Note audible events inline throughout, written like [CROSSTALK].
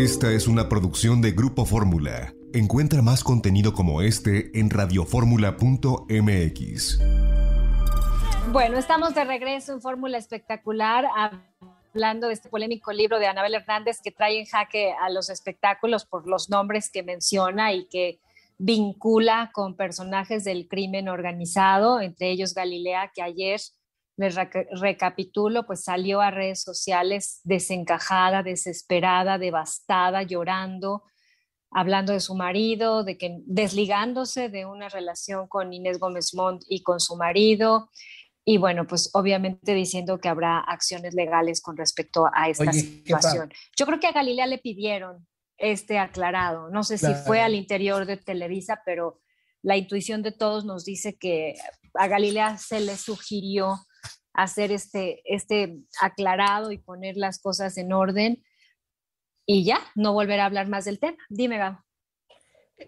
Esta es una producción de Grupo Fórmula. Encuentra más contenido como este en radioformula.mx. Bueno, estamos de regreso en Fórmula Espectacular hablando de este polémico libro de Anabel Hernández que trae en jaque a los espectáculos por los nombres que menciona y que vincula con personajes del crimen organizado, entre ellos Galilea, que ayer les recapitulo, pues salió a redes sociales desencajada, desesperada, devastada, llorando, hablando de su marido, de que desligándose de una relación con Inés Gómez Montt y con su marido. Y bueno, pues obviamente diciendo que habrá acciones legales con respecto a esta situación. Yo creo que a Galilea le pidieron este aclarado. No sé si fue al interior de Televisa, pero la intuición de todos nos dice que a Galilea se le sugirió hacer este, este aclarado y poner las cosas en orden y ya, no volver a hablar más del tema. Dime, Gabo.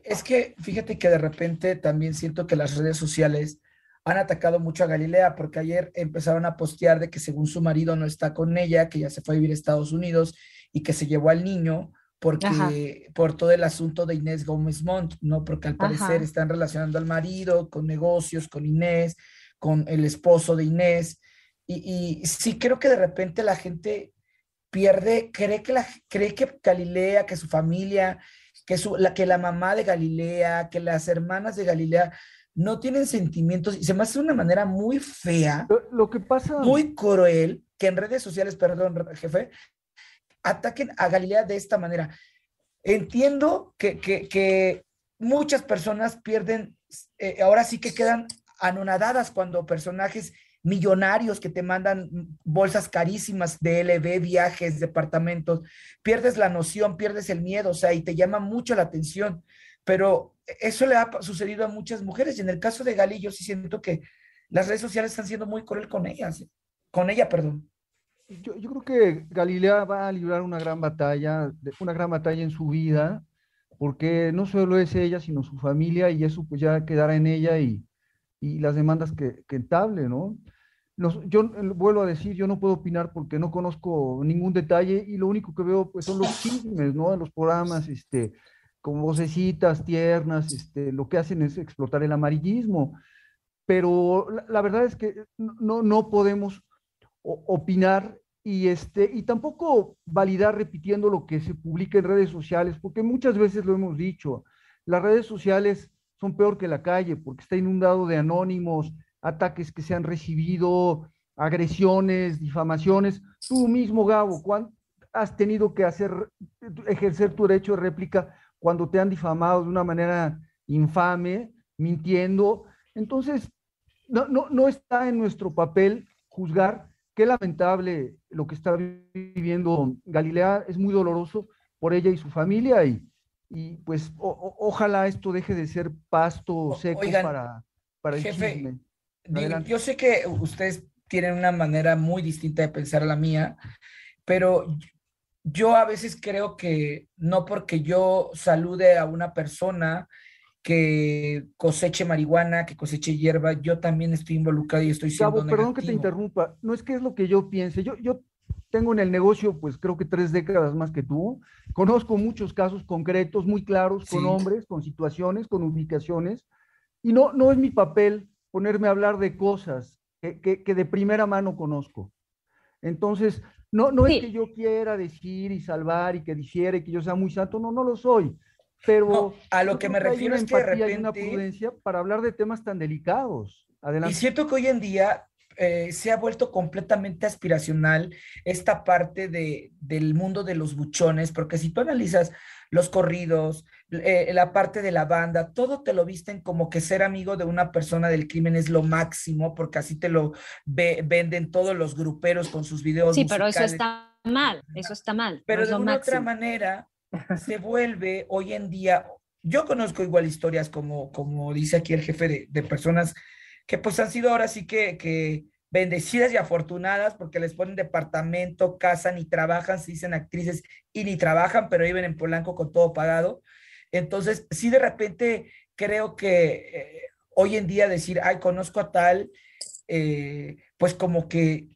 Es que fíjate que de repente también siento que las redes sociales han atacado mucho a Galilea porque ayer empezaron a postear de que según su marido no está con ella, que ya se fue a vivir a Estados Unidos y que se llevó al niño porque por todo el asunto de Inés Gómez Montt, ¿no? Porque al parecer están relacionando al marido con negocios, con Inés, con el esposo de Inés y, sí creo que de repente la gente pierde, cree que, la, cree que Galilea, que su familia, que, su, la, que la mamá de Galilea, que las hermanas de Galilea no tienen sentimientos y se me hace de una manera muy fea. Lo, que pasa. Muy cruel, que en redes sociales, perdón, jefe, ataquen a Galilea de esta manera. Entiendo que, muchas personas pierden, eh, ahora sí que quedan anonadadas cuando personajes millonarios que te mandan bolsas carísimas de LB, viajes, departamentos, pierdes la noción, pierdes el miedo, o sea, y te llama mucho la atención. Pero eso le ha sucedido a muchas mujeres y en el caso de Galí yo sí siento que las redes sociales están siendo muy cruel con ella ¿eh? con ella, perdón. Yo, yo creo que Galilea va a librar una gran batalla, una gran batalla en su vida, porque no solo es ella, sino su familia, y eso pues ya quedará en ella y, y las demandas que, que entable, ¿no? yo eh, vuelvo a decir, yo no puedo opinar porque no conozco ningún detalle y lo único que veo pues, son los chismes, ¿no? En Los programas, este, con vocecitas tiernas, este, lo que hacen es explotar el amarillismo. Pero la, verdad es que no, no podemos opinar y, este, y tampoco validar repitiendo lo que se publica en redes sociales, porque muchas veces lo hemos dicho, las redes sociales son peor que la calle porque está inundado de anónimos, ataques que se han recibido, agresiones, difamaciones. Tú mismo, Gabo, ¿cuánto has tenido que hacer, ejercer tu derecho de réplica cuando te han difamado de una manera infame, mintiendo? Entonces, no, no, está en nuestro papel juzgar. Qué lamentable lo que está viviendo Galilea, es muy doloroso por ella y su familia y, y pues ojalá esto deje de ser pasto seco para, para jefe, yo sé que ustedes tienen una manera muy distinta de pensar la mía, pero yo a veces creo que no porque yo salude a una persona que coseche marihuana, que coseche hierba, yo también estoy involucrado y estoy siendo Cabo, perdón que te interrumpa, no es que es lo que yo piense, yo, yo tengo en el negocio, pues creo que tres décadas más que tú. Conozco muchos casos concretos, muy claros, con hombres, con situaciones, con ubicaciones. Y no, no es mi papel ponerme a hablar de cosas que, de primera mano conozco. Entonces, no, no es que yo quiera decir y salvar y que dijera y que yo sea muy santo, no, no lo soy. Pero a lo que me refiero es que de repente... Hay prudencia para hablar de temas tan delicados. Adelante. Y siento que hoy en día eh, se ha vuelto completamente aspiracional esta parte de, del mundo de los buchones, porque si tú analizas los corridos, eh, la parte de la banda, todo te lo visten como que ser amigo de una persona del crimen es lo máximo, porque así te lo venden todos los gruperos con sus videos. Sí, pero eso está mal, eso está mal. Pero de una otra manera [LAUGHS] se vuelve hoy en día yo conozco igual historias como, como dice aquí el jefe de, de personas que pues han sido ahora sí que, bendecidas y afortunadas porque les ponen departamento, casan y trabajan, se dicen actrices y ni trabajan, pero viven en Polanco con todo pagado. Entonces, sí de repente creo que eh, hoy en día decir, ay, conozco a tal, eh, pues como que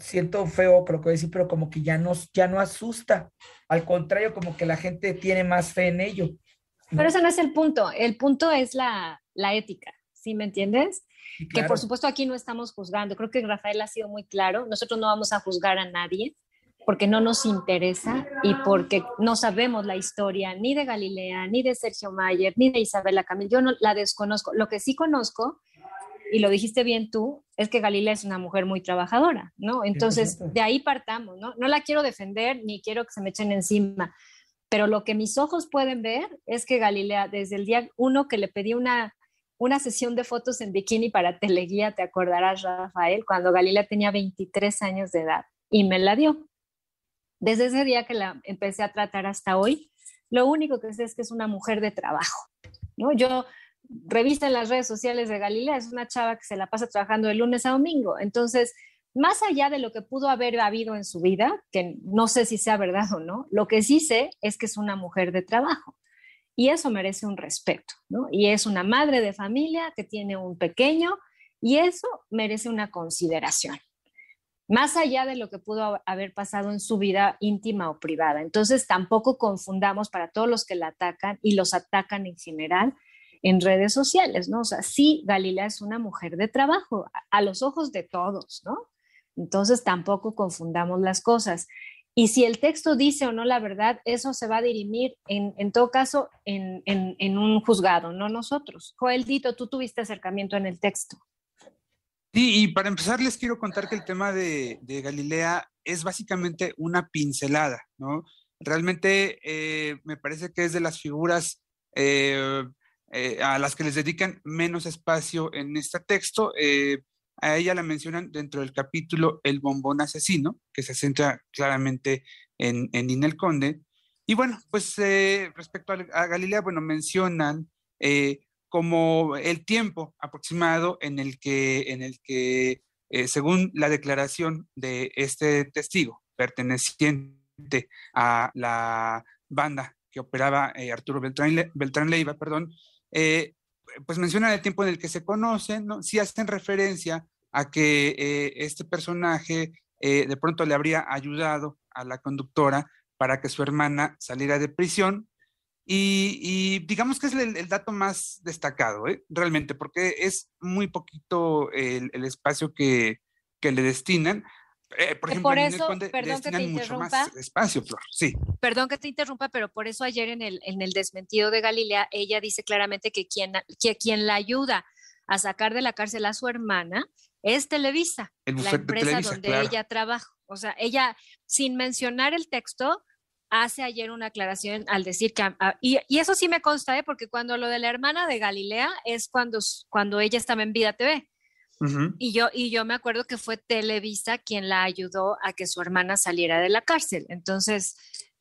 siento feo, creo que decir, pero como que ya no, ya no asusta. Al contrario, como que la gente tiene más fe en ello. Pero ese no es el punto. El punto es la, la ética, ¿sí me entiendes? que por supuesto aquí no estamos juzgando. Creo que Rafael ha sido muy claro. Nosotros no vamos a juzgar a nadie porque no nos interesa y porque no sabemos la historia ni de Galilea, ni de Sergio Mayer, ni de Isabela Camil. Yo no, la desconozco. Lo que sí conozco, y lo dijiste bien tú, es que Galilea es una mujer muy trabajadora, ¿no? Entonces, de ahí partamos, ¿no? No la quiero defender ni quiero que se me echen encima, pero lo que mis ojos pueden ver es que Galilea, desde el día uno que le pedí una una sesión de fotos en bikini para teleguía, te acordarás, Rafael, cuando Galila tenía 23 años de edad y me la dio. Desde ese día que la empecé a tratar hasta hoy, lo único que sé es que es una mujer de trabajo. ¿no? Yo revista en las redes sociales de Galila, es una chava que se la pasa trabajando de lunes a domingo. Entonces, más allá de lo que pudo haber habido en su vida, que no sé si sea verdad o no, lo que sí sé es que es una mujer de trabajo. Y eso merece un respeto, ¿no? Y es una madre de familia que tiene un pequeño y eso merece una consideración, más allá de lo que pudo haber pasado en su vida íntima o privada. Entonces, tampoco confundamos para todos los que la atacan y los atacan en general en redes sociales, ¿no? O sea, sí, Galila es una mujer de trabajo, a los ojos de todos, ¿no? Entonces, tampoco confundamos las cosas. Y si el texto dice o no la verdad, eso se va a dirimir en, todo caso en, un juzgado, no nosotros. Joel Dito, tú tuviste acercamiento en el texto. Sí, y para empezar les quiero contar que el tema de, Galilea es básicamente una pincelada, ¿no? Realmente eh, me parece que es de las figuras eh, eh, a las que les dedican menos espacio en este texto. A ella la mencionan dentro del capítulo El bombón asesino, que se centra claramente en, en Conde. Y bueno, pues eh, respecto a, Galilea, bueno, mencionan eh, como el tiempo aproximado en el que, en el que eh, según la declaración de este testigo perteneciente a la banda que operaba Arturo Beltrán, Beltrán Leiva, perdón, pues mencionan el tiempo en el que se conocen, si hacen referencia a que eh, este personaje eh, de pronto le habría ayudado a la conductora para que su hermana saliera de prisión. Y, digamos que es el, dato más destacado, ¿eh? realmente, porque es muy poquito el, espacio que le destinan. Eh, por eh, eso, perdón que te interrumpa. Espacio, Sí. Perdón que te interrumpa, pero por eso ayer en el, en el desmentido de Galilea, ella dice claramente que quien, que quien la ayuda a sacar de la cárcel a su hermana es Televisa, la empresa donde ella trabaja. O sea, ella, sin mencionar el texto, hace ayer una aclaración al decir que, ah, y, eso sí me consta, ¿eh? porque cuando lo de la hermana de Galilea es cuando, cuando ella estaba en Vida TV y, yo, y yo me acuerdo que fue Televisa quien la ayudó a que su hermana saliera de la cárcel. Entonces,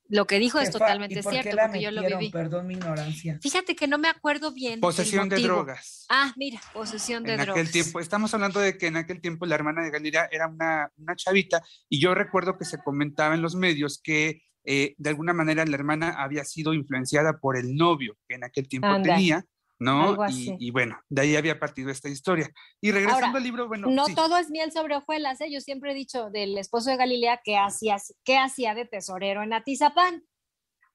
lo que dijo es totalmente cierto, porque yo lo viví. Perdón mi ignorancia. Fíjate que no me acuerdo bien. Posesión de drogas. Ah, mira, posesión de drogas. aquel tiempo, estamos hablando de que en aquel tiempo la hermana de Galera era una, chavita, y yo recuerdo que se comentaba en los medios que eh, de alguna manera la hermana había sido influenciada por el novio que en aquel tiempo tenía ¿no? Y, bueno, de ahí había partido esta historia. Y regresando al libro, bueno. No todo es miel sobre hojuelas, ¿eh? yo siempre he dicho del esposo de Galilea que hacía, que hacía de tesorero en Atizapán.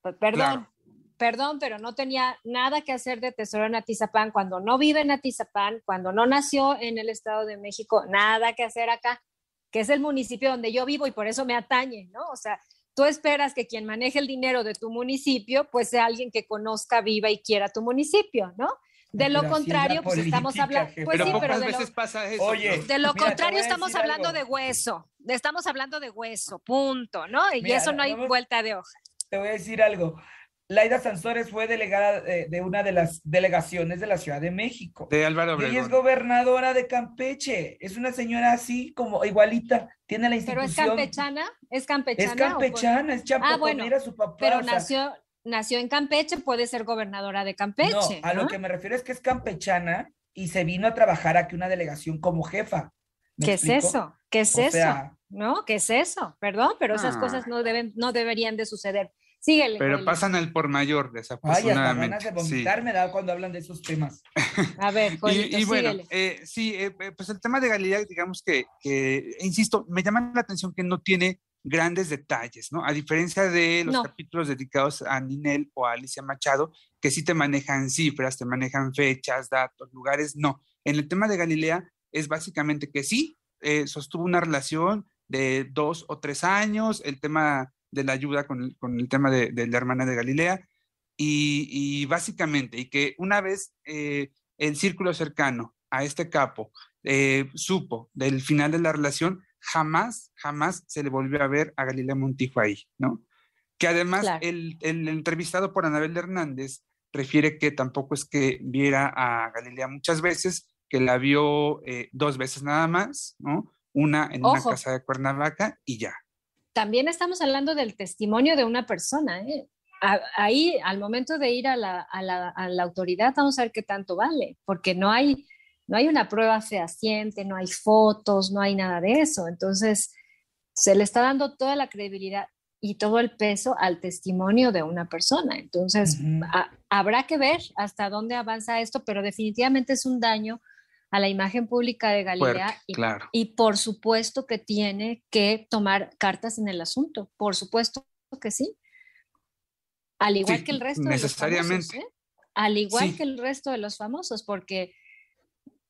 Pues, perdón, perdón, pero no tenía nada que hacer de tesorero en Atizapán cuando no vive en Atizapán, cuando no nació en el Estado de México, nada que hacer acá, que es el municipio donde yo vivo y por eso me atañe, ¿no? O sea, tú esperas que quien maneje el dinero de tu municipio, pues sea alguien que conozca, viva y quiera tu municipio, ¿no? De lo contrario, pues estamos hablando. Pues sí, pero de veces pasa eso. de lo contrario, estamos hablando de hueso. Estamos hablando de hueso, punto, ¿no? Y eso no hay vuelta de hoja. Te voy a decir algo. Laida Sansores fue delegada de, una de las delegaciones de la Ciudad de México. De Álvaro Obregón. Y es gobernadora de Campeche. Es una señora así, como igualita. Tiene la institución. ¿Pero es campechana? ¿Es campechana? Es campechana, es chapo. ah, bueno, su papá. Pero nació, nació en Campeche, puede ser gobernadora de Campeche. No, a lo que me refiero es que es campechana y se vino a trabajar aquí una delegación como jefa. ¿Qué es eso? ¿Qué es eso? ¿No? ¿Qué es eso? Perdón, pero esas ah. cosas no, deben, no deberían de suceder. Síguele. Pero pasan al por mayor, desafortunadamente. Ay, hasta ganas de vomitarme da cuando hablan de esos temas. A ver, [LAUGHS] Juanito, y, bueno, eh, sí, eh, eh, pues el tema de Galilea, digamos que, que, insisto, me llama la atención que no tiene grandes detalles, ¿no? A diferencia de los capítulos dedicados a Ninel o a Alicia Machado, que sí te manejan cifras, te manejan fechas, datos, lugares, no. En el tema de Galilea es básicamente que sí, sostuvo una relación de dos o tres años, el tema de la ayuda con, el tema de, la hermana de Galilea y, básicamente, y que una vez eh, el círculo cercano a este capo eh, supo del final de la relación, jamás, jamás se le volvió a ver a Galilea Montijo ahí, ¿no? Que además el, entrevistado por Anabel Hernández refiere que tampoco es que viera a Galilea muchas veces, que la vio eh, dos veces nada más, ¿no? Una en una casa de Cuernavaca y ya, también estamos hablando del testimonio de una persona. ¿eh? Ahí, al momento de ir a la, autoridad, vamos a ver qué tanto vale, porque no hay, no hay una prueba fehaciente, no hay fotos, no hay nada de eso. Entonces, se le está dando toda la credibilidad y todo el peso al testimonio de una persona. Entonces, habrá que ver hasta dónde avanza esto, pero definitivamente es un daño a la imagen pública de Galilea y, por supuesto que tiene que tomar cartas en el asunto, por supuesto que sí, al igual que el resto necesariamente. de los famosos, ¿eh? al igual que el resto de los famosos, porque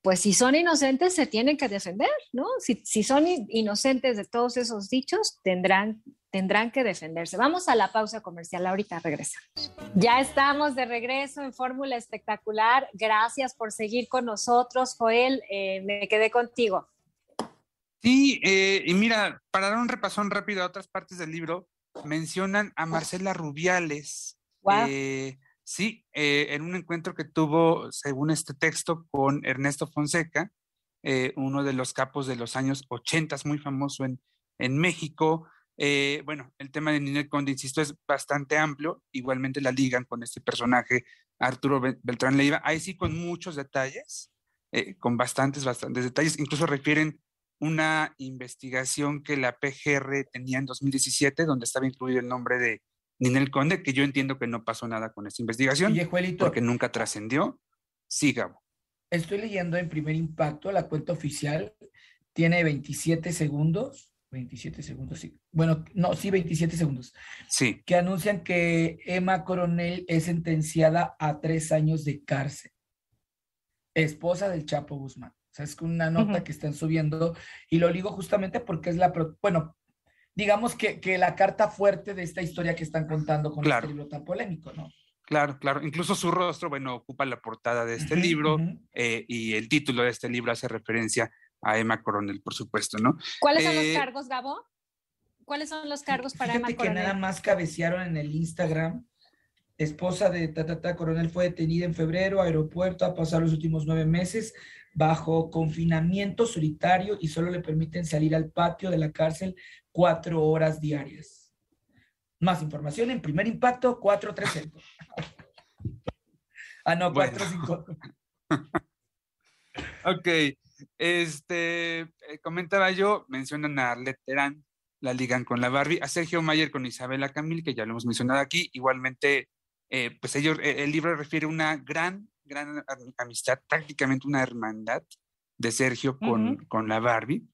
pues si son inocentes se tienen que defender, ¿no? Si, si son inocentes de todos esos dichos, tendrán tendrán que defenderse. Vamos a la pausa comercial, ahorita regresamos. Ya estamos de regreso en Fórmula Espectacular. Gracias por seguir con nosotros, Joel. Eh, me quedé contigo. Sí, eh, y mira, para dar un repasón rápido a otras partes del libro, mencionan a Marcela Rubiales. Eh, sí, en un encuentro que tuvo, según este texto, con Ernesto Fonseca, uno de los capos de los años 80, muy famoso en México. Eh, bueno, el tema de Ninel Conde, insisto, es bastante amplio. Igualmente la ligan con este personaje, Arturo Beltrán Leiva. Ahí sí con muchos detalles, eh, con bastantes, bastantes detalles. Incluso refieren una investigación que la PGR tenía en 2017, donde estaba incluido el nombre de Ninel Conde, que yo entiendo que no pasó nada con esa investigación, porque nunca trascendió. Sí, Gabo. Estoy leyendo en primer impacto la cuenta oficial, tiene 27 segundos 27 segundos, sí. Bueno, no, sí, 27 segundos. Sí. Que anuncian que Emma Coronel es sentenciada a tres años de cárcel. Esposa del Chapo Guzmán. O sea, es una nota que están subiendo y lo digo justamente porque es la, bueno, digamos que, la carta fuerte de esta historia que están contando con este libro tan polémico, ¿no? Claro, claro. Incluso su rostro, bueno, ocupa la portada de este libro eh, y el título de este libro hace referencia a Emma Coronel, por supuesto, ¿no? ¿Cuáles son los eh, cargos, Gabo? ¿Cuáles son los cargos para Emma Coronel? que nada más cabecearon en el Instagram. Esposa de Tatata Coronel fue detenida en febrero, aeropuerto, a pasar los últimos nueve meses bajo confinamiento solitario y solo le permiten salir al patio de la cárcel cuatro horas diarias. Más información en primer impacto 4300 [LAUGHS] ah, no, 450. Bueno. [LAUGHS] ok. Este, eh, comentaba yo, mencionan a Arlette Terán, la ligan con la Barbie, a Sergio Mayer con Isabela Camil, que ya lo hemos mencionado aquí, igualmente, eh, pues ellos, eh, el libro refiere una gran, gran amistad, prácticamente una hermandad de Sergio con, con la Barbie.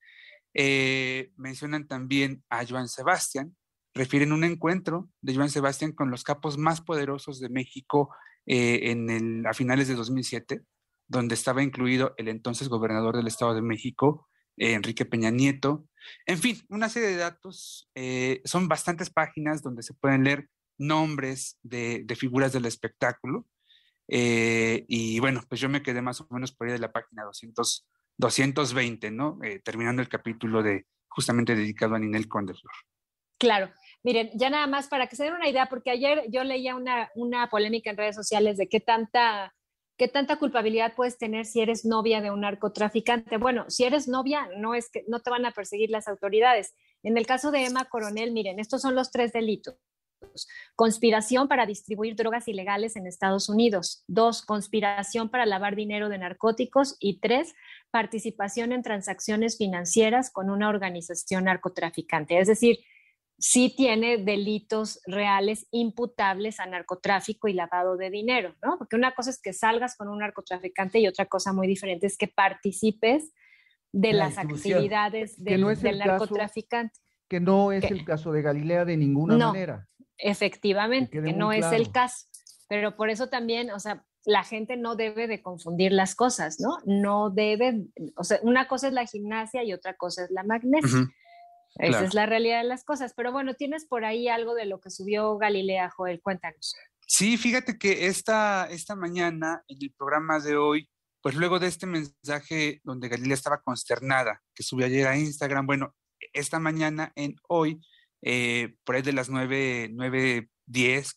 mencionan también a Joan Sebastián, refieren un encuentro de Joan Sebastián con los capos más poderosos de México en a finales de 2007 donde estaba incluido el entonces gobernador del Estado de México, eh, Enrique Peña Nieto. En fin, una serie de datos. Eh, son bastantes páginas donde se pueden leer nombres de, figuras del espectáculo. Eh, y bueno, pues yo me quedé más o menos por ahí de la página 220, ¿no? terminando el capítulo de justamente dedicado a Ninel Flor. Claro. Miren, ya nada más para que se den una idea, porque ayer yo leía una, una polémica en redes sociales de qué tanta ¿Qué tanta culpabilidad puedes tener si eres novia de un narcotraficante? Bueno, si eres novia, no es que no te van a perseguir las autoridades. En el caso de Emma Coronel, miren, estos son los tres delitos. Conspiración para distribuir drogas ilegales en Estados Unidos. Dos, conspiración para lavar dinero de narcóticos. Y tres, participación en transacciones financieras con una organización narcotraficante. Es decir, sí tiene delitos reales imputables a narcotráfico y lavado de dinero, ¿no? Porque una cosa es que salgas con un narcotraficante y otra cosa muy diferente es que participes de las actividades del, narcotraficante. que no es el caso de Galilea de ninguna no, manera. Efectivamente, que, no es el caso. Pero por eso también, o sea, la gente no debe de confundir las cosas, ¿no? No debe, o sea, una cosa es la gimnasia y otra cosa es la magnesia. Esa es la realidad de las cosas. Pero bueno, tienes por ahí algo de lo que subió Galilea, Joel, cuéntanos. Sí, fíjate que esta, esta mañana, en el programa de hoy, pues luego de este mensaje donde Galilea estaba consternada, que subió ayer a Instagram, bueno, esta mañana en hoy, eh, por ahí de las nueve, 9,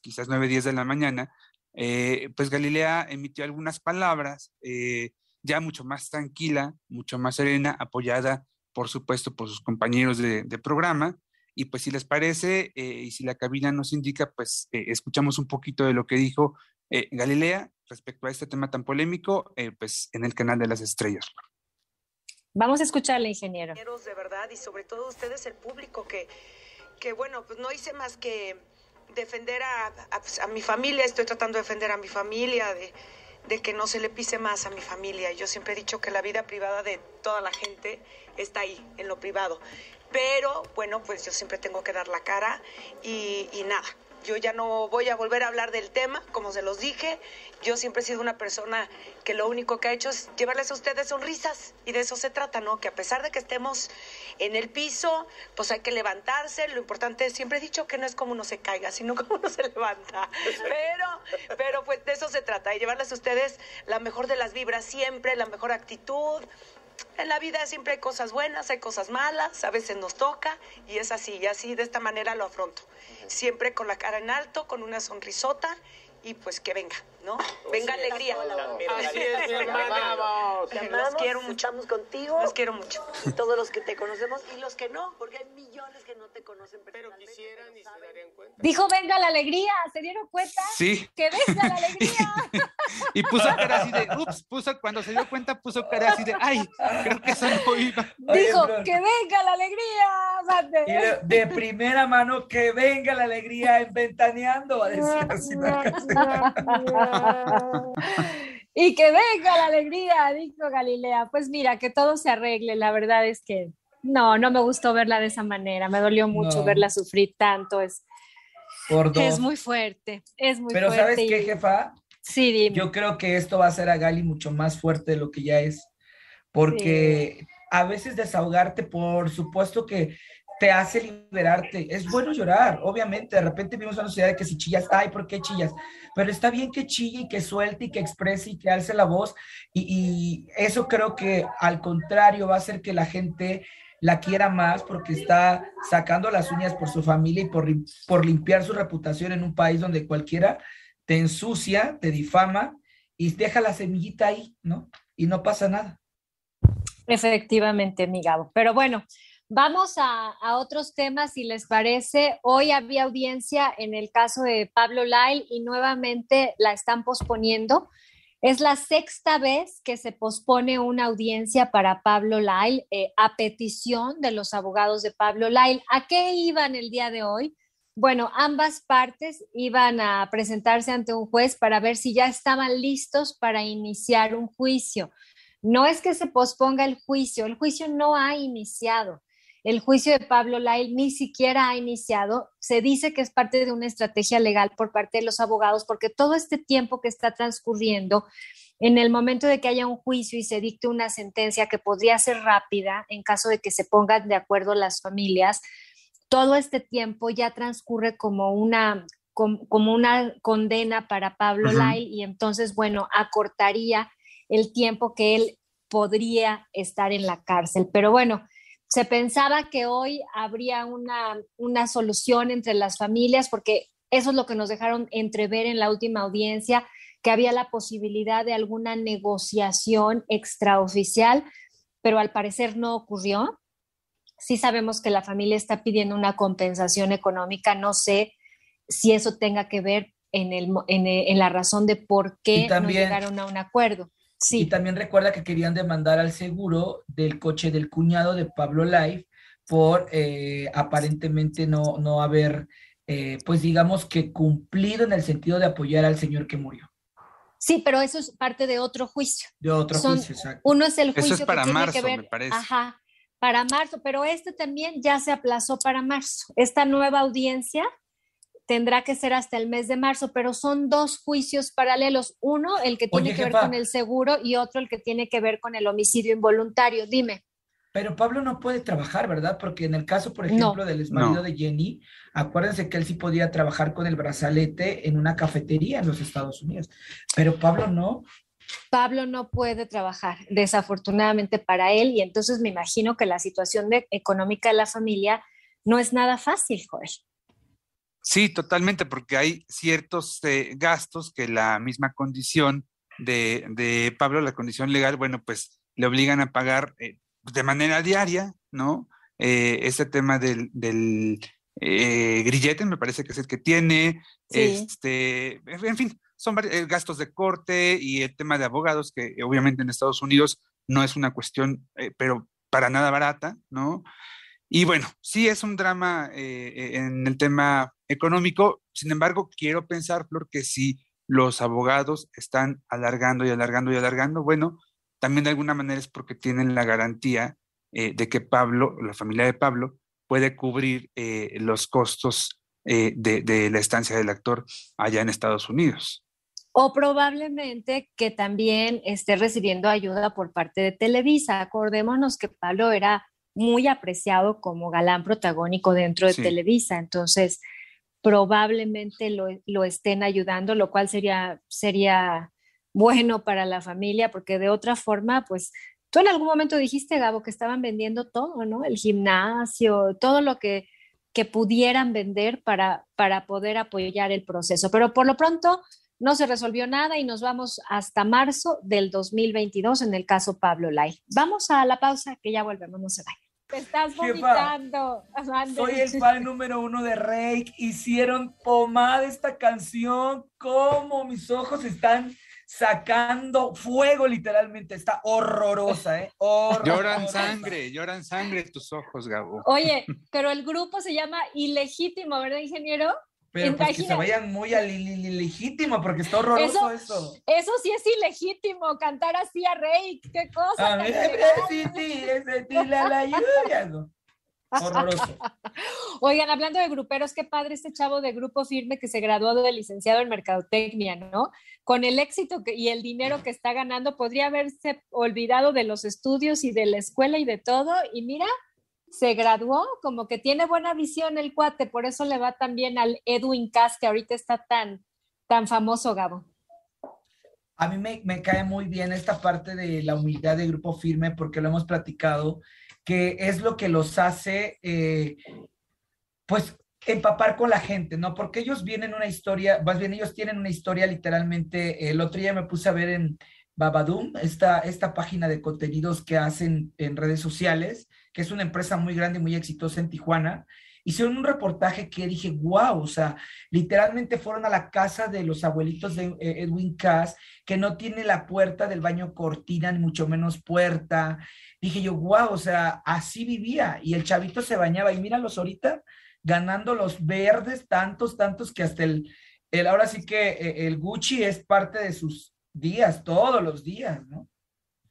quizás 9, 10 de la mañana, eh, pues Galilea emitió algunas palabras eh, ya mucho más tranquila, mucho más serena, apoyada por supuesto, por sus compañeros de, programa. Y pues si les parece eh, y si la cabina nos indica, pues eh, escuchamos un poquito de lo que dijo eh, Galilea respecto a este tema tan polémico, pues en el canal de las estrellas. Vamos a escucharle, ingeniero. De verdad y sobre todo ustedes, el público, que, bueno, pues no hice más que defender pues, a mi familia, estoy tratando de defender a mi familia, de, de que no se le pise más a mi familia. Yo siempre he dicho que la vida privada de toda la gente está ahí, en lo privado. Pero bueno, pues yo siempre tengo que dar la cara y, y nada, yo ya no voy a volver a hablar del tema, como se los dije. Yo siempre he sido una persona que lo único que ha hecho es llevarles a ustedes sonrisas y de eso se trata, ¿no? Que a pesar de que estemos en el piso, pues hay que levantarse. Lo importante, es, siempre he dicho que no es como uno se caiga, sino [LAUGHS] como uno se levanta. Pero, pero pues de eso se trata, de llevarles a ustedes la mejor de las vibras siempre, la mejor actitud, en la vida siempre hay cosas buenas, hay cosas malas, a veces nos toca y es así, y así de esta manera lo afronto. Siempre con la cara en alto, con una sonrisota y pues que venga, ¿no? Pues venga alegría. Así es, Te los quiero mucho. Estamos contigo. Los quiero mucho. [LAUGHS] Todos los que te conocemos y los que no, porque hay millones que no te conocen Pero quisieran y se darían cuenta. Dijo, venga la alegría. ¿Se dieron cuenta? Sí. Que venga la alegría. [LAUGHS] y, puso cara así de, ups, puso, cuando se dio cuenta, puso cara así de, ay, creo que eso no iba. Dijo, que venga la alegría, y de, primera mano, que venga la alegría en Ventaneando, va a decir así. [LAUGHS] [LAUGHS] y que venga la alegría, dijo Galilea. Pues mira, que todo se arregle. La verdad es que no, no me gustó verla de esa manera. Me dolió mucho verla sufrir tanto. Es, es muy fuerte, es muy Pero fuerte. ¿sabes qué, jefa? Sí, dime. Yo creo que esto va a hacer a Gali mucho más fuerte de lo que ya es. Porque a veces desahogarte, por supuesto que te hace liberarte. Es bueno llorar, obviamente. De repente vimos una sociedad de que si chillas, ay, ¿por qué chillas? Pero está bien que chille y que suelte y que exprese y que alce la voz. Y, eso creo que al contrario va a hacer que la gente la quiera más porque está sacando las uñas por su familia y por, por limpiar su reputación en un país donde cualquiera te ensucia, te difama y deja la semillita ahí, ¿no? Y no pasa nada. Efectivamente, mi Gabo. Pero bueno, Vamos a, otros temas, si les parece. Hoy había audiencia en el caso de Pablo Lyle y nuevamente la están posponiendo. Es la sexta vez que se pospone una audiencia para Pablo Lail eh, a petición de los abogados de Pablo Lail. ¿A qué iban el día de hoy? Bueno, ambas partes iban a presentarse ante un juez para ver si ya estaban listos para iniciar un juicio. No es que se posponga el juicio, el juicio no ha iniciado el juicio de Pablo Lyle ni siquiera ha iniciado. Se dice que es parte de una estrategia legal por parte de los abogados, porque todo este tiempo que está transcurriendo, en el momento de que haya un juicio y se dicte una sentencia que podría ser rápida en caso de que se pongan de acuerdo las familias, todo este tiempo ya transcurre como una, como una condena para Pablo uh y entonces, bueno, acortaría el tiempo que él podría estar en la cárcel. Pero bueno, se pensaba que hoy habría una, solución entre las familias, porque eso es lo que nos dejaron entrever en la última audiencia, que había la posibilidad de alguna negociación extraoficial, pero al parecer no ocurrió. Sí sabemos que la familia está pidiendo una compensación económica, no sé si eso tenga que ver en, el, la razón de por qué no llegaron a un acuerdo. Sí. Y también recuerda que querían demandar al seguro del coche del cuñado de Pablo Life por eh, aparentemente no, no haber, eh, pues digamos que cumplido en el sentido de apoyar al señor que murió. Sí, pero eso es parte de otro juicio. De otro juicio, exacto. Uno es el juicio eso es para marzo, me parece. Ajá, para marzo, pero este también ya se aplazó para marzo. Esta nueva audiencia tendrá que ser hasta el mes de marzo, pero son dos juicios paralelos, uno el que tiene que ver con el seguro y otro el que tiene que ver con el homicidio involuntario. Dime. Pero Pablo no puede trabajar, ¿verdad? Porque en el caso, por ejemplo, del marido de Jenny, acuérdense que él sí podía trabajar con el brazalete en una cafetería en los Estados Unidos, pero Pablo no. Pablo no puede trabajar, desafortunadamente para él, y entonces me imagino que la situación económica de la familia no es nada fácil, Jorge. Sí, totalmente, porque hay ciertos eh, gastos que la misma condición de, Pablo, la condición legal, bueno, pues le obligan a pagar eh, de manera diaria, ¿no? Eh, Ese tema del, grillete, me parece que es el que tiene, este, en fin, son gastos de corte y el tema de abogados, que obviamente en Estados Unidos no es una cuestión, pero para nada barata, ¿no? Y bueno, sí es un drama eh, eh, en el tema económico, sin embargo, quiero pensar, Flor, que si los abogados están alargando y alargando y alargando, bueno, también de alguna manera es porque tienen la garantía eh, de que Pablo, la familia de Pablo, puede cubrir los costos de, de la estancia del actor allá en Estados Unidos. O probablemente que también esté recibiendo ayuda por parte de Televisa. Acordémonos que Pablo era muy apreciado como galán protagónico dentro de Televisa. Entonces, probablemente lo, estén ayudando, lo cual sería, sería bueno para la familia, porque de otra forma, pues tú en algún momento dijiste, Gabo, que estaban vendiendo todo, ¿no? El gimnasio, todo lo que, que pudieran vender para, para poder apoyar el proceso. Pero por lo pronto no se resolvió nada y nos vamos hasta marzo del 2022 en el caso Pablo Lai. Vamos a la pausa, que ya volvemos, no se vayan. Te estás vomitando. soy el fan número uno de Rake. Hicieron pomada esta canción. Como mis ojos están sacando fuego literalmente. Está horrorosa, ¿eh? [LAUGHS] Lloran sangre, lloran sangre tus ojos, Gabo. Oye, [LAUGHS] pero el grupo se llama Ilegítimo, ¿verdad, ingeniero? Pero pues que se vayan muy al ilegítimo, porque está horroroso eso, eso, sí es ilegítimo, cantar así a Rey, qué cosa. A sí, sí, la Horroroso. [LAUGHS] Oigan, hablando de gruperos, qué padre este chavo de grupo firme que se graduó de licenciado en mercadotecnia, ¿no? Con el éxito y el dinero que está ganando, podría haberse olvidado de los estudios y de la escuela y de todo, y mira, se graduó, como que tiene buena visión el cuate, por eso le va también al Edwin Cass, que ahorita está tan, tan famoso, Gabo. A mí me, cae muy bien esta parte de la humildad de grupo firme, porque lo hemos platicado, que es lo que los hace, eh, pues, empapar con la gente, ¿no? Porque ellos vienen una historia, más bien ellos tienen una historia literalmente, el otro día me puse a ver en Babadoom, esta página de contenidos que hacen en redes sociales, es una empresa muy grande y muy exitosa en Tijuana, hicieron un reportaje que dije, wow, o sea, literalmente fueron a la casa de los abuelitos de eh, Edwin Cass, que no tiene la puerta del baño cortina, ni mucho menos puerta. Dije yo, wow, o sea, así vivía y el chavito se bañaba y míralos ahorita ganando los verdes, tantos, tantos que hasta el, el ahora sí que eh, el Gucci es parte de sus días, todos los días, ¿no?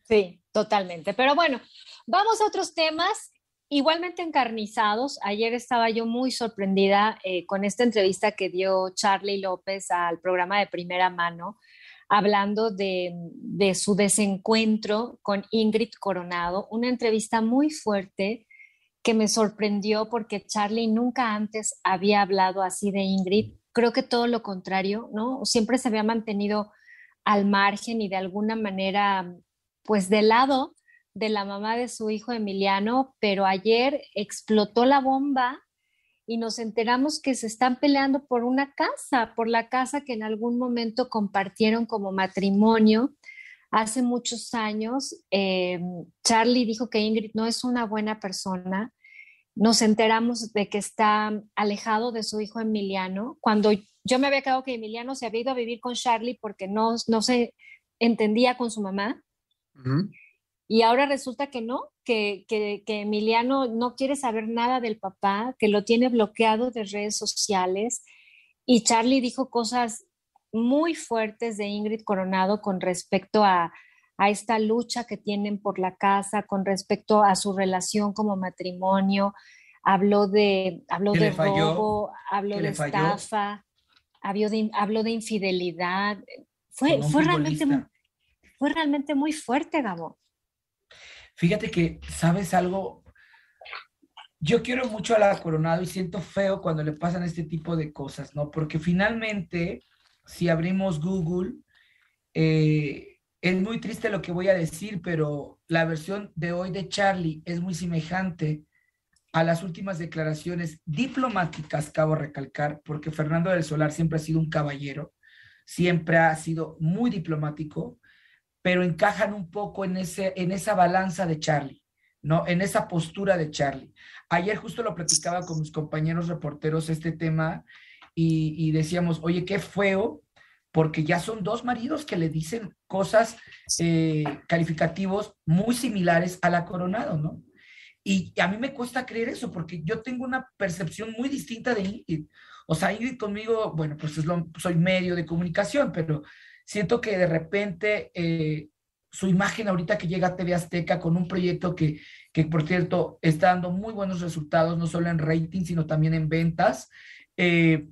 Sí, Totalmente. Pero bueno, vamos a otros temas igualmente encarnizados. Ayer estaba yo muy sorprendida eh, con esta entrevista que dio Charlie López al programa de primera mano, hablando de, de su desencuentro con Ingrid Coronado, una entrevista muy fuerte que me sorprendió porque Charlie nunca antes había hablado así de Ingrid. Creo que todo lo contrario, ¿no? Siempre se había mantenido al margen y de alguna manera pues del lado de la mamá de su hijo Emiliano, pero ayer explotó la bomba y nos enteramos que se están peleando por una casa, por la casa que en algún momento compartieron como matrimonio. Hace muchos años, eh, Charlie dijo que Ingrid no es una buena persona. Nos enteramos de que está alejado de su hijo Emiliano. Cuando yo me había quedado que Emiliano se había ido a vivir con Charlie porque no, no se entendía con su mamá, y ahora resulta que no, que, que, Emiliano no quiere saber nada del papá, que lo tiene bloqueado de redes sociales. Y Charlie dijo cosas muy fuertes de Ingrid Coronado con respecto a, a esta lucha que tienen por la casa, con respecto a su relación como matrimonio. Habló de, habló de robo, habló de estafa, habló de, habló de infidelidad. Fue, fue realmente fue realmente muy fuerte, Gabo. Fíjate que, ¿sabes algo? Yo quiero mucho a la Coronado y siento feo cuando le pasan este tipo de cosas, ¿no? Porque finalmente, si abrimos Google, eh, es muy triste lo que voy a decir, pero la versión de hoy de Charlie es muy semejante a las últimas declaraciones diplomáticas, cabo recalcar, porque Fernando del Solar siempre ha sido un caballero, siempre ha sido muy diplomático, pero encajan un poco en, ese, en esa balanza de Charlie, ¿no? En esa postura de Charlie. Ayer justo lo platicaba con mis compañeros reporteros este tema y, decíamos, oye, qué feo, porque ya son dos maridos que le dicen cosas eh, calificativos muy similares a la Coronado, ¿no? Y a mí me cuesta creer eso, porque yo tengo una percepción muy distinta de Ingrid. O sea, Ingrid conmigo, bueno, pues soy medio de comunicación, pero siento que de repente eh, su imagen ahorita que llega a TV Azteca con un proyecto que, por cierto, está dando muy buenos resultados, no solo en rating, sino también en ventas, eh,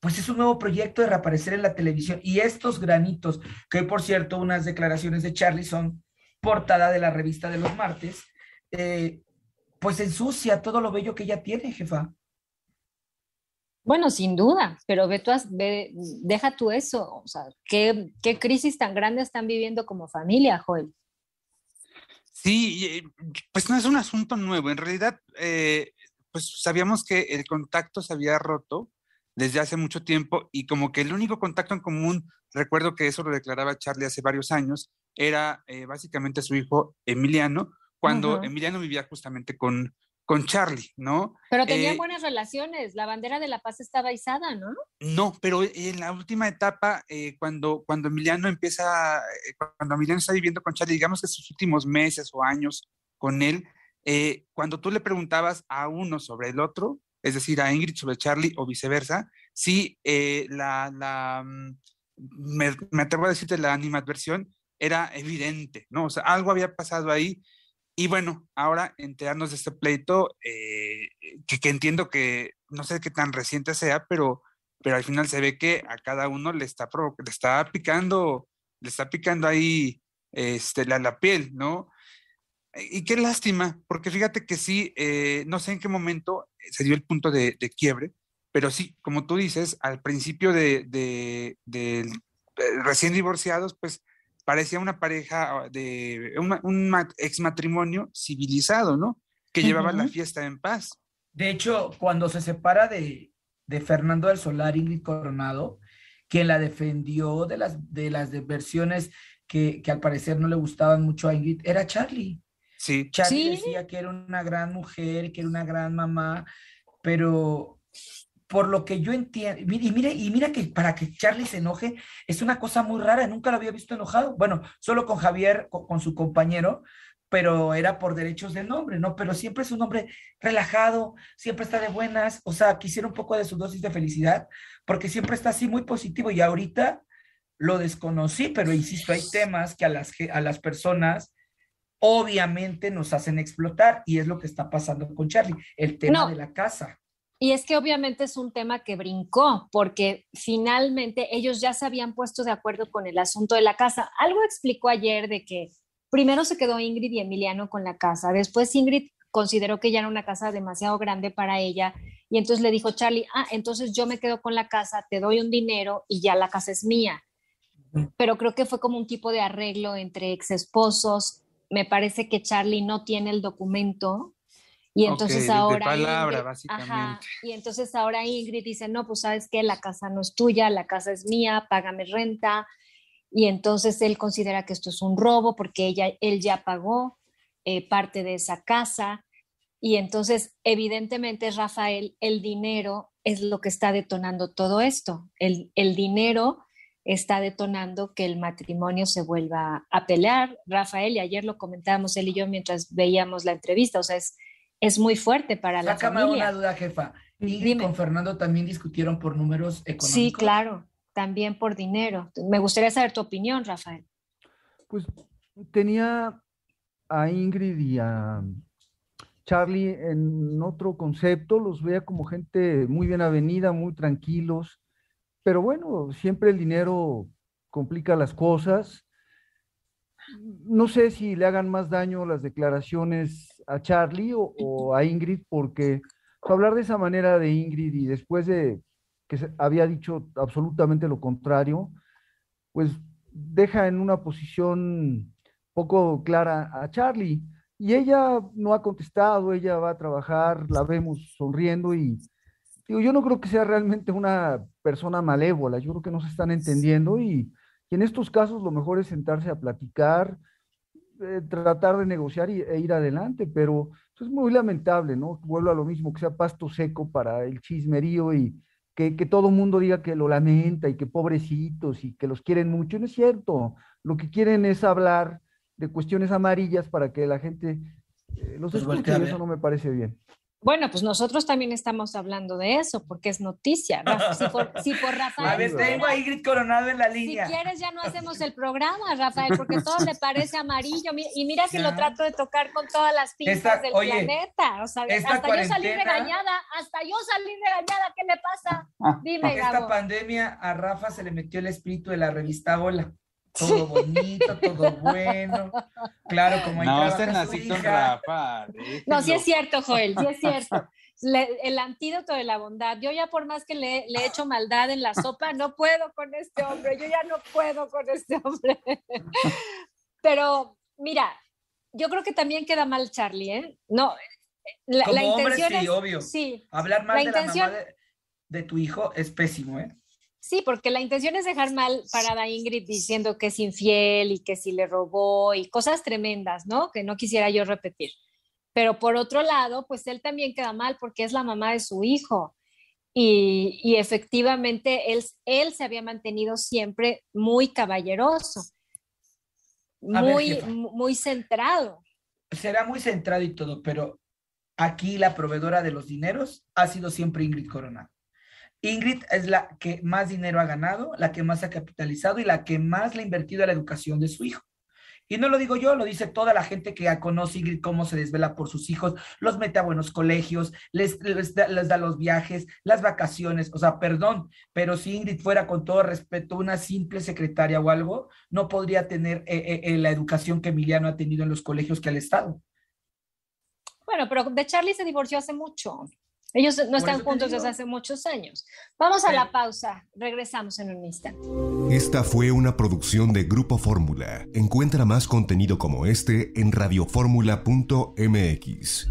pues es un nuevo proyecto de reaparecer en la televisión. Y estos granitos, que por cierto, unas declaraciones de Charlie son portada de la revista de los martes, eh, pues ensucia todo lo bello que ella tiene, jefa. Bueno, sin duda, pero ve deja tú eso, o sea, ¿qué, crisis tan grande están viviendo como familia, Joel? Sí, eh, pues no es un asunto nuevo, en realidad, eh, pues sabíamos que el contacto se había roto desde hace mucho tiempo y como que el único contacto en común, recuerdo que eso lo declaraba Charlie hace varios años, era eh, básicamente su hijo Emiliano, cuando Emiliano vivía justamente con, con Charlie, ¿no? Pero tenían eh, buenas relaciones, la bandera de la paz estaba izada, ¿no? No, pero en la última etapa, eh, cuando, cuando Emiliano empieza, eh, cuando Emiliano está viviendo con Charlie, digamos que sus últimos meses o años con él, cuando tú le preguntabas a uno sobre el otro, es decir, a Ingrid sobre Charlie o viceversa, sí, la, la mm, me, me atrevo a decirte, la animadversión era evidente, ¿no? O sea, algo había pasado ahí y bueno, ahora enterarnos de este pleito, eh, que, entiendo que no sé qué tan reciente sea, pero, pero al final se ve que a cada uno le está, picando, le está picando ahí este, la, piel, ¿no? Y qué lástima, porque fíjate que sí, eh, no sé en qué momento se dio el punto de, quiebre, pero sí, como tú dices, al principio de, de eh, recién divorciados, pues parecía una pareja ah, de un, ex matrimonio civilizado, ¿no? Que llevaba la fiesta en paz. De hecho, cuando se separa de, Fernando del Solar, Ingrid Coronado, quien la defendió de las, de las versiones que, que al parecer no le gustaban mucho a Ingrid, era Charlie. Sí. Charlie decía que era una gran mujer, que era una gran mamá, pero por lo que yo entiendo, y mire, y mira que para que Charlie se enoje es una cosa muy rara, nunca lo había visto enojado. Bueno, solo con Javier, con, su compañero, pero era por derechos de nombre, ¿no? Pero siempre es un hombre relajado, siempre está de buenas, o sea, quisiera un poco de su dosis de felicidad, porque siempre está así muy positivo y ahorita lo desconocí, pero insisto, hay temas que a las, a las personas obviamente nos hacen explotar y es lo que está pasando con Charlie, el tema de la casa. Y es que obviamente es un tema que brincó, porque finalmente ellos ya se habían puesto de acuerdo con el asunto de la casa. Algo explicó ayer de que primero se quedó Ingrid y Emiliano con la casa, después Ingrid consideró que ya era una casa demasiado grande para ella y entonces le dijo Charlie, ah, entonces yo me quedo con la casa, te doy un dinero y ya la casa es mía. Pero creo que fue como un tipo de arreglo entre ex esposos. Me parece que Charlie no tiene el documento y entonces ahora... Ingrid, y entonces ahora Ingrid dice, no, pues sabes que la casa no es tuya, la casa es mía, págame renta. Y entonces él considera que esto es un robo porque ella, él ya pagó eh, parte de esa casa. Y entonces, evidentemente, Rafael, el dinero es lo que está detonando todo esto. El, el dinero está detonando que el matrimonio se vuelva a pelear. Rafael, y ayer lo comentábamos él y yo mientras veíamos la entrevista, o sea, es, es muy fuerte para la familia. una duda, jefa. Y con Fernando también discutieron por números económicos. Sí, claro, también por dinero. Me gustaría saber tu opinión, Rafael. Pues tenía a Ingrid y a Charlie en otro concepto, los veía como gente muy bien avenida, muy tranquilos, pero bueno, siempre el dinero complica las cosas no sé si le hagan más daño las declaraciones a Charlie o, a Ingrid, porque hablar de esa manera de Ingrid y después de que había dicho absolutamente lo contrario, pues deja en una posición poco clara a Charlie. Y ella no ha contestado, ella va a trabajar, la vemos sonriendo y yo no creo que sea realmente una persona malévola, yo creo que no se están entendiendo y y en estos casos lo mejor es sentarse a platicar, eh, tratar de negociar e ir adelante, pero pues, es muy lamentable, ¿no? Vuelvo a lo mismo, que sea pasto seco para el chismerío y que, todo todo mundo diga que lo lamenta y que pobrecitos y que los quieren mucho. No es cierto, lo que quieren es hablar de cuestiones amarillas para que la gente eh, los pues escuche eso no me parece bien. Bueno, pues nosotros también estamos hablando de eso, porque es noticia. si, por, si por, [LAUGHS] Rafael. A ver, tengo a grit Coronado en la línea. Si quieres, ya no hacemos el programa, Rafael, porque todo le parece amarillo. Y mira que lo trato de tocar con todas las pinzas del planeta. O sea, hasta yo salí regañada, hasta yo salí regañada. ¿Qué le pasa? [LAUGHS] Dime, Esta pandemia a Rafa se le metió el espíritu de la revista Hola todo bonito, todo bueno. Claro, como hay No, si No, sí es cierto, Joel, sí es [LAUGHS] cierto. el antídoto de la bondad. Yo ya por más que le, he hecho maldad en la sopa, no puedo con este hombre, yo ya no puedo con este hombre. [LAUGHS] Pero mira, yo creo que también queda mal Charlie, ¿eh? No, la, Como intención sí, obvio. Sí, hablar mal de la mamá de tu hijo es pésimo, ¿eh? Sí, porque la intención es dejar mal parada a Ingrid diciendo que es infiel y que si le robó y cosas tremendas, ¿no? Que no quisiera yo repetir. Pero por otro lado, pues él también queda mal porque es la mamá de su hijo. Y, efectivamente él, se había mantenido siempre muy caballeroso, muy, muy centrado. Será muy centrado y todo, pero aquí la proveedora de los dineros ha sido siempre Ingrid Coronado. Ingrid es la que más dinero ha ganado, la que más ha capitalizado y la que más le ha invertido a la educación de su hijo. Y no lo digo yo, lo dice toda la gente que conoce Ingrid, cómo se desvela por sus hijos, los mete a buenos colegios, les, da, los viajes, las vacaciones. O sea, perdón, pero si Ingrid fuera con todo respeto una simple secretaria o algo, no podría tener eh, eh, eh, la educación que Emiliano ha tenido en los colegios que ha Estado. Bueno, pero de Charlie se divorció hace mucho. Ellos no están juntos desde hace muchos años. Vamos a la pausa, regresamos en un instante. Esta fue una producción de Grupo Fórmula. Encuentra más contenido como este en radioformula.mx.